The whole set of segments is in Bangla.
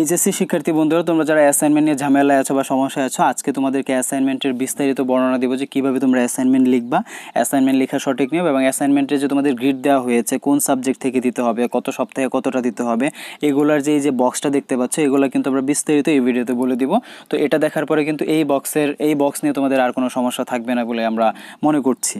এইচএসসি শিক্ষার্থী বন্ধুরা তোমরা যারা অ্যাসাইনমেন্ট নিয়ে ঝামেলায় আছো বা সমস্যায় আছো আজকে তোমাদেরকে অ্যাসাইনমেন্টের বিস্তারিত বর্ণনা দেবো যে কীভাবে তোমরা অ্যাসাইনমেন্ট লিখবা অ্যাসাইনমেন্ট লেখা সঠিক নিয়ম এবং অ্যাসাইনমেন্টে যে তোমাদের গ্রিড দেওয়া হয়েছে কোন সাবজেক্ট থেকে দিতে হবে কত সপ্তাহে কতটা দিতে হবে এগুলার যে এই যে বক্সটা দেখতে পাচ্ছ এগুলো কিন্তু আমরা বিস্তারিত এই ভিডিওতে বলে দিব তো এটা দেখার পরে কিন্তু এই বক্সের এই বক্স নিয়ে তোমাদের আর কোনো সমস্যা থাকবে না বলে আমরা মনে করছি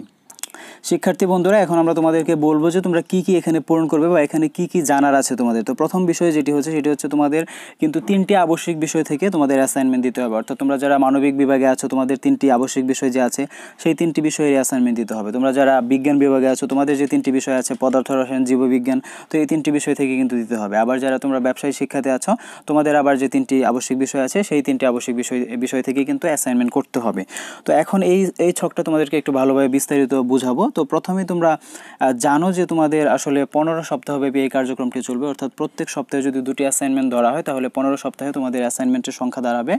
শিক্ষার্থী বন্ধুরা এখন আমরা তোমাদেরকে বলবো যে তোমরা কি কি এখানে পূরণ করবে বা এখানে কি কি জানার আছে তোমাদের তো প্রথম বিষয় যেটি হচ্ছে সেটি হচ্ছে তোমাদের কিন্তু তিনটি আবশ্যিক বিষয় থেকে তোমাদের অ্যাসাইনমেন্ট দিতে হবে অর্থাৎ তোমরা যারা মানবিক বিভাগে আছো তোমাদের তিনটি আবশ্যিক বিষয় যে আছে সেই তিনটি বিষয়ের অ্যাসাইনমেন্ট দিতে হবে তোমরা যারা বিজ্ঞান বিভাগে আছো তোমাদের যে তিনটি বিষয় আছে পদার্থ রসায়ন জীববিজ্ঞান তো এই তিনটি বিষয় থেকে কিন্তু দিতে হবে আবার যারা তোমরা ব্যবসায়ী শিক্ষাতে আছো তোমাদের আবার যে তিনটি আবশ্যিক বিষয় আছে সেই তিনটি আবশ্যিক বিষয় বিষয় থেকে কিন্তু অ্যাসাইনমেন্ট করতে হবে তো এখন এই এই ছকটা তোমাদেরকে একটু ভালোভাবে বিস্তারিত বুঝ বোঝাবো তো প্রথমে তোমরা জানো যে তোমাদের আসলে পনেরো সপ্তাহ ব্যাপী এই কার্যক্রমটি চলবে অর্থাৎ প্রত্যেক সপ্তাহে যদি দুটি অ্যাসাইনমেন্ট ধরা হয় তাহলে পনেরো সপ্তাহে তোমাদের অ্যাসাইনমেন্টের সংখ্যা দাঁড়াবে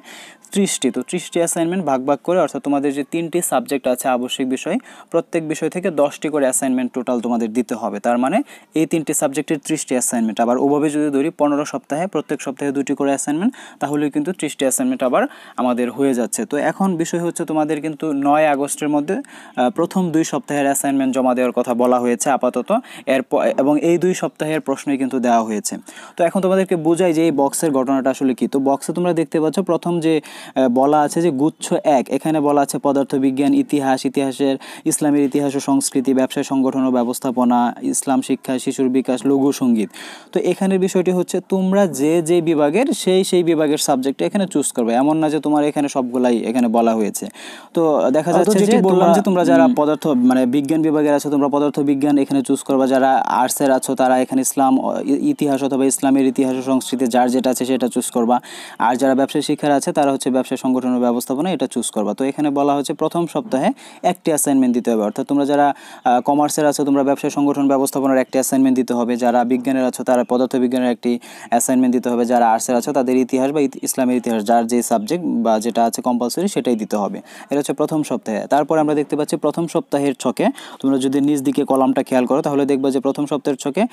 ত্রিশটি তো ত্রিশটি অ্যাসাইনমেন্ট ভাগ ভাগ করে অর্থাৎ তোমাদের যে তিনটি সাবজেক্ট আছে আবশ্যিক বিষয় প্রত্যেক বিষয় থেকে দশটি করে অ্যাসাইনমেন্ট টোটাল তোমাদের দিতে হবে তার মানে এই তিনটি সাবজেক্টের ত্রিশটি অ্যাসাইনমেন্ট আবার ওভাবে যদি ধরি পনেরো সপ্তাহে প্রত্যেক সপ্তাহে দুটি করে অ্যাসাইনমেন্ট তাহলে কিন্তু ত্রিশটি অ্যাসাইনমেন্ট আবার আমাদের হয়ে যাচ্ছে তো এখন বিষয় হচ্ছে তোমাদের কিন্তু নয় আগস্টের মধ্যে প্রথম দুই সপ্তাহে সপ্তাহের অ্যাসাইনমেন্ট জমা দেওয়ার কথা বলা হয়েছে আপাতত এর এবং এই দুই সপ্তাহের প্রশ্নই কিন্তু দেওয়া হয়েছে তো এখন তোমাদেরকে বোঝাই যে এই বক্সের ঘটনাটা আসলে কী তো বক্সে তোমরা দেখতে পাচ্ছ প্রথম যে বলা আছে যে গুচ্ছ এক এখানে বলা আছে পদার্থবিজ্ঞান ইতিহাস ইতিহাসের ইসলামের ইতিহাস ও সংস্কৃতি ব্যবসায় সংগঠন ও ব্যবস্থাপনা ইসলাম শিক্ষা শিশুর বিকাশ লঘু সঙ্গীত তো এখানের বিষয়টি হচ্ছে তোমরা যে যে বিভাগের সেই সেই বিভাগের সাবজেক্ট এখানে চুজ করবে এমন না যে তোমার এখানে সবগুলাই এখানে বলা হয়েছে তো দেখা যাচ্ছে যে বললাম যে তোমরা যারা পদার্থ মানে বিজ্ঞান বিভাগের আছো তোমরা পদার্থ বিজ্ঞান এখানে চুজ করবা যারা আর্টসের আছো তারা এখানে ইসলাম ইতিহাস অথবা ইসলামের ইতিহাস ও সংস্কৃতি যার যেটা আছে সেটা চুজ করবা আর যারা ব্যবসায় শিক্ষার আছে তারা হচ্ছে ব্যবসা সংগঠন ব্যবস্থাপনা এটা চুজ করবা তো এখানে বলা হচ্ছে প্রথম সপ্তাহে একটি অ্যাসাইনমেন্ট দিতে হবে অর্থাৎ তোমরা যারা কমার্সের আছো তোমরা ব্যবসায় সংগঠন ব্যবস্থাপনার একটি অ্যাসাইনমেন্ট দিতে হবে যারা বিজ্ঞানের আছো তারা পদার্থ বিজ্ঞানের একটি অ্যাসাইনমেন্ট দিতে হবে যারা আর্টসের আছো তাদের ইতিহাস বা ইসলামের ইতিহাস যার যে সাবজেক্ট বা যেটা আছে কম্পালসরি সেটাই দিতে হবে এটা হচ্ছে প্রথম সপ্তাহে তারপর আমরা দেখতে পাচ্ছি প্রথম সপ্তাহের ছ ছকে তোমরা যদি নিজ দিকে কলামটা খেয়াল করো তাহলে দেখবে যে প্রথম সপ্তাহের ছকে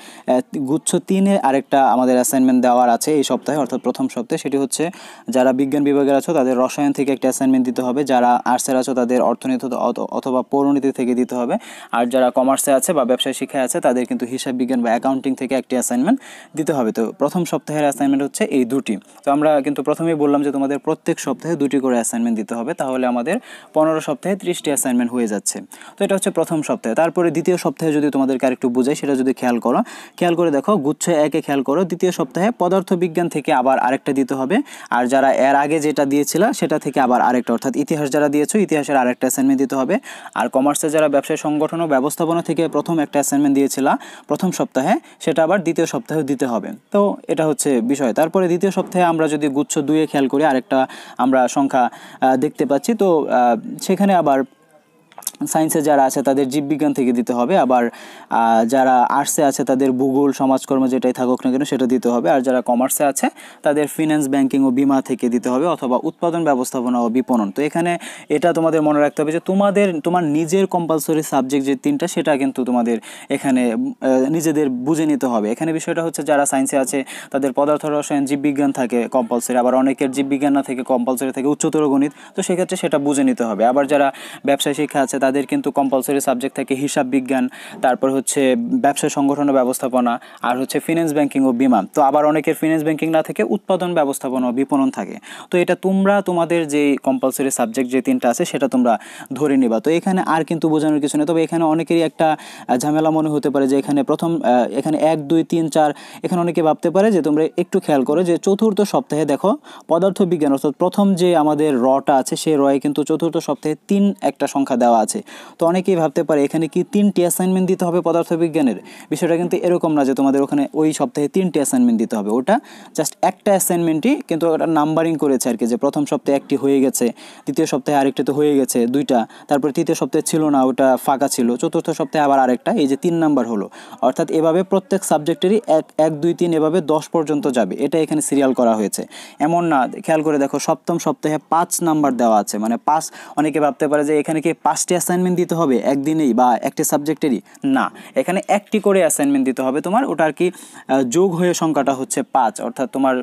গুচ্ছ তিনে আরেকটা আমাদের অ্যাসাইনমেন্ট দেওয়ার আছে এই সপ্তাহে অর্থাৎ প্রথম সপ্তাহে সেটি হচ্ছে যারা বিজ্ঞান বিভাগের আছো তাদের রসায়ন থেকে একটা অ্যাসাইনমেন্ট দিতে হবে যারা আর্টসের আছো তাদের অর্থনীতি অথবা পৌরনীতি থেকে দিতে হবে আর যারা কমার্সে আছে বা ব্যবসায় শিক্ষায় আছে তাদের কিন্তু হিসাব বিজ্ঞান বা অ্যাকাউন্টিং থেকে একটি অ্যাসাইনমেন্ট দিতে হবে তো প্রথম সপ্তাহের অ্যাসাইনমেন্ট হচ্ছে এই দুটি তো আমরা কিন্তু প্রথমেই বললাম যে তোমাদের প্রত্যেক সপ্তাহে দুটি করে অ্যাসাইনমেন্ট দিতে হবে তাহলে আমাদের পনেরো সপ্তাহে ত্রিশটি অ্যাসাইনমেন্ট হয়ে যাচ্ছে তো এটা হচ্ছে প্রথম সপ্তাহে তারপরে দ্বিতীয় সপ্তাহে যদি তোমাদেরকে আরেকটু বোঝাই সেটা যদি খেয়াল করো খেয়াল করে দেখো গুচ্ছ একে খেয়াল করো দ্বিতীয় সপ্তাহে পদার্থবিজ্ঞান থেকে আবার আরেকটা দিতে হবে আর যারা এর আগে যেটা দিয়েছিল সেটা থেকে আবার আরেকটা অর্থাৎ ইতিহাস যারা দিয়েছো ইতিহাসের আরেকটা অ্যাসাইনমেন্ট দিতে হবে আর কমার্সে যারা ব্যবসায় সংগঠন ও ব্যবস্থাপনা থেকে প্রথম একটা অ্যাসাইনমেন্ট দিয়েছিল প্রথম সপ্তাহে সেটা আবার দ্বিতীয় সপ্তাহে দিতে হবে তো এটা হচ্ছে বিষয় তারপরে দ্বিতীয় সপ্তাহে আমরা যদি গুচ্ছ দুয়ে খেয়াল করি আরেকটা আমরা সংখ্যা দেখতে পাচ্ছি তো সেখানে আবার সায়েন্সে যারা আছে তাদের জীববিজ্ঞান থেকে দিতে হবে আবার যারা আর্টসে আছে তাদের ভূগোল সমাজকর্ম যেটাই থাকুক না কেন সেটা দিতে হবে আর যারা কমার্সে আছে তাদের ফিন্যান্স ব্যাংকিং ও বিমা থেকে দিতে হবে অথবা উৎপাদন ব্যবস্থাপনা ও বিপণন তো এখানে এটা তোমাদের মনে রাখতে হবে যে তোমাদের তোমার নিজের কম্পালসরি সাবজেক্ট যে তিনটা সেটা কিন্তু তোমাদের এখানে নিজেদের বুঝে নিতে হবে এখানে বিষয়টা হচ্ছে যারা সায়েন্সে আছে তাদের পদার্থ রসায়ন জীববিজ্ঞান থাকে কম্পালসরি আবার অনেকের জীববিজ্ঞান না থেকে কম্পালসরি থাকে উচ্চতর গণিত তো সেক্ষেত্রে সেটা বুঝে নিতে হবে আবার যারা ব্যবসায় শিক্ষা আছে তাদের তাদের কিন্তু কম্পালসারি সাবজেক্ট থাকে হিসাব বিজ্ঞান তারপর হচ্ছে ব্যবসা সংগঠন ব্যবস্থাপনা আর হচ্ছে ফিনান্স ব্যাংকিং ও বিমা তো আবার অনেকের ফিনান্স ব্যাংকিং না থেকে উৎপাদন ব্যবস্থাপনা ও বিপণন থাকে তো এটা তোমরা তোমাদের যে কম্পালসারি সাবজেক্ট যে তিনটা আছে সেটা তোমরা ধরে নিবা তো এখানে আর কিন্তু বোঝানোর কিছু নেই তবে এখানে অনেকেরই একটা ঝামেলা মনে হতে পারে যে এখানে প্রথম এখানে এক দুই তিন চার এখানে অনেকে ভাবতে পারে যে তোমরা একটু খেয়াল করো যে চতুর্থ সপ্তাহে দেখো পদার্থ বিজ্ঞান অর্থাৎ প্রথম যে আমাদের রটা আছে সেই রয়ে কিন্তু চতুর্থ সপ্তাহে তিন একটা সংখ্যা দেওয়া আছে আছে তো অনেকেই ভাবতে পারে এখানে কি তিনটি অ্যাসাইনমেন্ট দিতে হবে পদার্থবিজ্ঞানের বিষয়টা কিন্তু এরকম না যে তোমাদের ওখানে ওই সপ্তাহে তিনটি অ্যাসাইনমেন্ট দিতে হবে ওটা জাস্ট একটা অ্যাসাইনমেন্টই কিন্তু ওটা নাম্বারিং করেছে আর কি যে প্রথম সপ্তাহে একটি হয়ে গেছে দ্বিতীয় সপ্তাহে আরেকটি তো হয়ে গেছে দুইটা তারপরে তৃতীয় সপ্তাহে ছিল না ওটা ফাঁকা ছিল চতুর্থ সপ্তাহে আবার আরেকটা এই যে তিন নাম্বার হলো অর্থাৎ এভাবে প্রত্যেক সাবজেক্টেরই এক এক দুই তিন এভাবে দশ পর্যন্ত যাবে এটা এখানে সিরিয়াল করা হয়েছে এমন না খেয়াল করে দেখো সপ্তম সপ্তাহে পাঁচ নাম্বার দেওয়া আছে মানে পাঁচ অনেকে ভাবতে পারে যে এখানে কি পাঁচটি অ্যাসাইনমেন্ট দিতে হবে একদিনেই বা একটি সাবজেক্টেরই না এখানে একটি করে অ্যাসাইনমেন্ট দিতে হবে তোমার ওটার কি যোগ হয়ে সংখ্যাটা হচ্ছে পাঁচ অর্থাৎ তোমার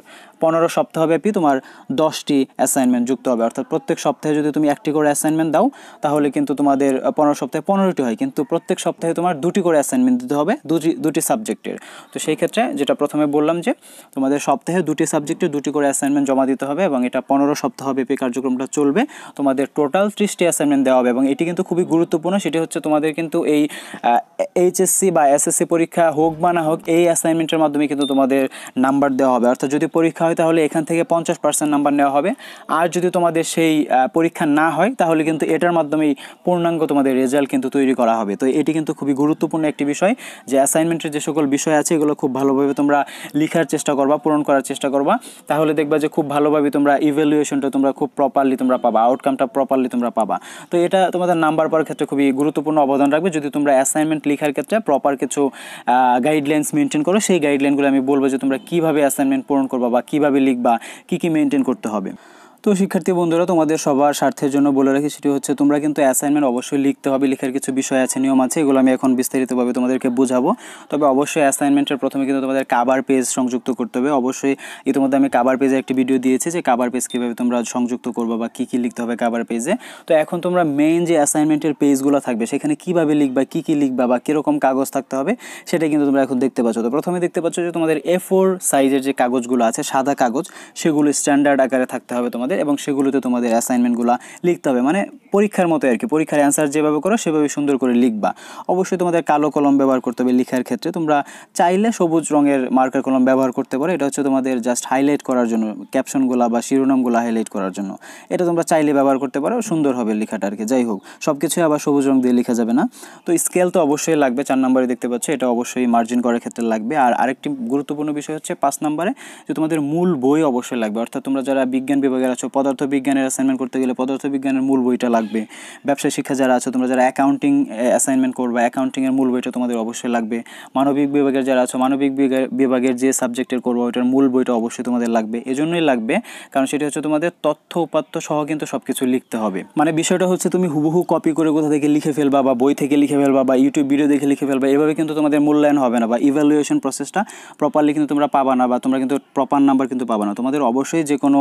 পনেরো সপ্তাহব্যাপী তোমার দশটি অ্যাসাইনমেন্ট যুক্ত হবে অর্থাৎ প্রত্যেক সপ্তাহে যদি তুমি একটি করে অ্যাসাইনমেন্ট দাও তাহলে কিন্তু তোমাদের পনেরো সপ্তাহে পনেরোটি হয় কিন্তু প্রত্যেক সপ্তাহে তোমার দুটি করে অ্যাসাইনমেন্ট দিতে হবে দুটি দুটি সাবজেক্টের তো সেই ক্ষেত্রে যেটা প্রথমে বললাম যে তোমাদের সপ্তাহে দুটি সাবজেক্টের দুটি করে অ্যাসাইনমেন্ট জমা দিতে হবে এবং এটা পনেরো সপ্তাহব্যাপী কার্যক্রমটা চলবে তোমাদের টোটাল ত্রিশটি অ্যাসাইনমেন্ট দেওয়া হবে এবং এটি কিন্তু খুবই গুরুত্বপূর্ণ সেটি হচ্ছে তোমাদের কিন্তু এই এইচএসসি বা এসএসসি পরীক্ষা হোক বা না হোক এই অ্যাসাইনমেন্টের মাধ্যমে কিন্তু তোমাদের নাম্বার দেওয়া হবে অর্থাৎ যদি পরীক্ষা হয় তাহলে এখান থেকে পঞ্চাশ পার্সেন্ট নাম্বার নেওয়া হবে আর যদি তোমাদের সেই পরীক্ষা না হয় তাহলে কিন্তু এটার মাধ্যমেই পূর্ণাঙ্গ তোমাদের রেজাল্ট কিন্তু তৈরি করা হবে তো এটি কিন্তু খুবই গুরুত্বপূর্ণ একটি বিষয় যে অ্যাসাইনমেন্টের যে সকল বিষয় আছে এগুলো খুব ভালোভাবে তোমরা লিখার চেষ্টা করবা পূরণ করার চেষ্টা করবা তাহলে দেখবা যে খুব ভালোভাবে তোমরা ইভ্যালুয়েশনটা তোমরা খুব প্রপারলি তোমরা পাবা আউটকামটা প্রপারলি তোমরা পাবা তো এটা তোমাদের নাম্বার নাম্বার পাওয়ার ক্ষেত্রে খুবই গুরুত্বপূর্ণ অবদান রাখবে যদি তোমরা অ্যাসাইনমেন্ট লেখার ক্ষেত্রে প্রপার কিছু গাইডলাইন্স মেনটেন করো সেই গাইডলাইনগুলো আমি বলবো যে তোমরা কীভাবে অ্যাসাইনমেন্ট পূরণ করবা বা কীভাবে লিখবা কী কী মেনটেন করতে হবে তো শিক্ষার্থী বন্ধুরা তোমাদের সবার স্বার্থের জন্য বলে রাখি সেটি হচ্ছে তোমরা কিন্তু অ্যাসাইনমেন্ট অবশ্যই লিখতে হবে লেখার কিছু বিষয় আছে নিয়ম আছে এগুলো আমি এখন বিস্তারিতভাবে তোমাদেরকে বোঝাবো তবে অবশ্যই অ্যাসাইনমেন্টের প্রথমে কিন্তু তোমাদের কাবার পেজ সংযুক্ত করতে হবে অবশ্যই ইতিমধ্যে আমি কাবার পেজে একটি ভিডিও দিয়েছি যে কাবার পেজ কীভাবে তোমরা সংযুক্ত করবো বা কী কী লিখতে হবে কাবার পেজে তো এখন তোমরা মেইন যে অ্যাসাইনমেন্টের পেজগুলো থাকবে সেখানে কীভাবে লিখবা কী কী লিখবা বা কীরকম কাগজ থাকতে হবে সেটা কিন্তু তোমরা এখন দেখতে পাচ্ছ তো প্রথমে দেখতে পাচ্ছ যে তোমাদের এ ফোর সাইজের যে কাগজগুলো আছে সাদা কাগজ সেগুলো স্ট্যান্ডার্ড আকারে থাকতে হবে তোমাদের তোমাদের এবং সেগুলোতে তোমাদের অ্যাসাইনমেন্টগুলো লিখতে হবে মানে পরীক্ষার মতো আর কি পরীক্ষার অ্যান্সার যেভাবে করো সেভাবে সুন্দর করে লিখবা অবশ্যই তোমাদের কালো কলম ব্যবহার করতে হবে লিখার ক্ষেত্রে তোমরা চাইলে সবুজ রঙের মার্কার কলম ব্যবহার করতে পারো এটা হচ্ছে তোমাদের জাস্ট হাইলাইট করার জন্য ক্যাপশনগুলো বা শিরোনামগুলো হাইলাইট করার জন্য এটা তোমরা চাইলে ব্যবহার করতে পারো সুন্দর হবে লেখাটা আর কি যাই হোক সব কিছুই আবার সবুজ রঙ দিয়ে লেখা যাবে না তো স্কেল তো অবশ্যই লাগবে চার নম্বরে দেখতে পাচ্ছ এটা অবশ্যই মার্জিন করার ক্ষেত্রে লাগবে আর আরেকটি গুরুত্বপূর্ণ বিষয় হচ্ছে পাঁচ নম্বরে যে তোমাদের মূল বই অবশ্যই লাগবে অর্থাৎ তোমরা যারা বিজ্ঞান বিভাগের আছো পদার্থবিজ্ঞানের অ্যাসাইনমেন্ট করতে গেলে পদার্থবিজ্ঞানের মূল বইটা লাগবে ব্যবসায় শিক্ষা যারা আছো তোমরা যারা অ্যাকাউন্টিং অ্যাসাইনমেন্ট করবে অ্যাকাউন্টিংয়ের মূল বইটা তোমাদের অবশ্যই লাগবে মানবিক বিভাগের যারা আছো মানবিক বিভাগের যে সাবজেক্টের করবো ওইটার মূল বইটা অবশ্যই তোমাদের লাগবে এজন্যই লাগবে কারণ সেটা হচ্ছে তোমাদের তথ্য উপাত্য সহ কিন্তু সব কিছু লিখতে হবে মানে বিষয়টা হচ্ছে তুমি হুবহু কপি করে কোথা থেকে লিখে ফেলবা বা বই থেকে লিখে ফেলবা বা ইউটিউব ভিডিও দেখে লিখে ফেলবা এভাবে কিন্তু তোমাদের মূল্যায়ন হবে না বা ইভ্যালুয়েশন প্রসেসটা প্রপারলি কিন্তু তোমরা পাবা না বা তোমরা কিন্তু প্রপার নাম্বার কিন্তু পাবা না তোমাদের অবশ্যই যে কোনো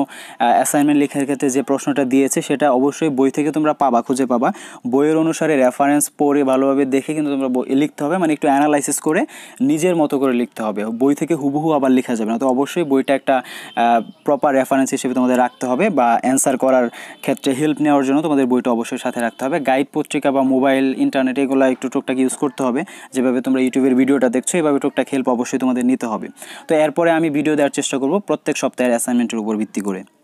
অ্যাসাইনমেন্ট অ্যাসাইনমেন্ট লেখার ক্ষেত্রে যে প্রশ্নটা দিয়েছে সেটা অবশ্যই বই থেকে তোমরা পাবা খুঁজে পাবা বইয়ের অনুসারে রেফারেন্স পড়ে ভালোভাবে দেখে কিন্তু তোমরা লিখতে হবে মানে একটু অ্যানালাইসিস করে নিজের মতো করে লিখতে হবে বই থেকে হুবহু আবার লেখা যাবে না তো অবশ্যই বইটা একটা প্রপার রেফারেন্স হিসেবে তোমাদের রাখতে হবে বা অ্যান্সার করার ক্ষেত্রে হেল্প নেওয়ার জন্য তোমাদের বইটা অবশ্যই সাথে রাখতে হবে গাইড পত্রিকা বা মোবাইল ইন্টারনেট এগুলো একটু টুকটাক ইউজ করতে হবে যেভাবে তোমরা ইউটিউবের ভিডিওটা দেখছো এভাবে টুকটাক হেল্প অবশ্যই তোমাদের নিতে হবে তো এরপরে আমি ভিডিও দেওয়ার চেষ্টা করব প্রত্যেক সপ্তাহের অ্যাসাইনমেন্টের উপর ভিত্তি করে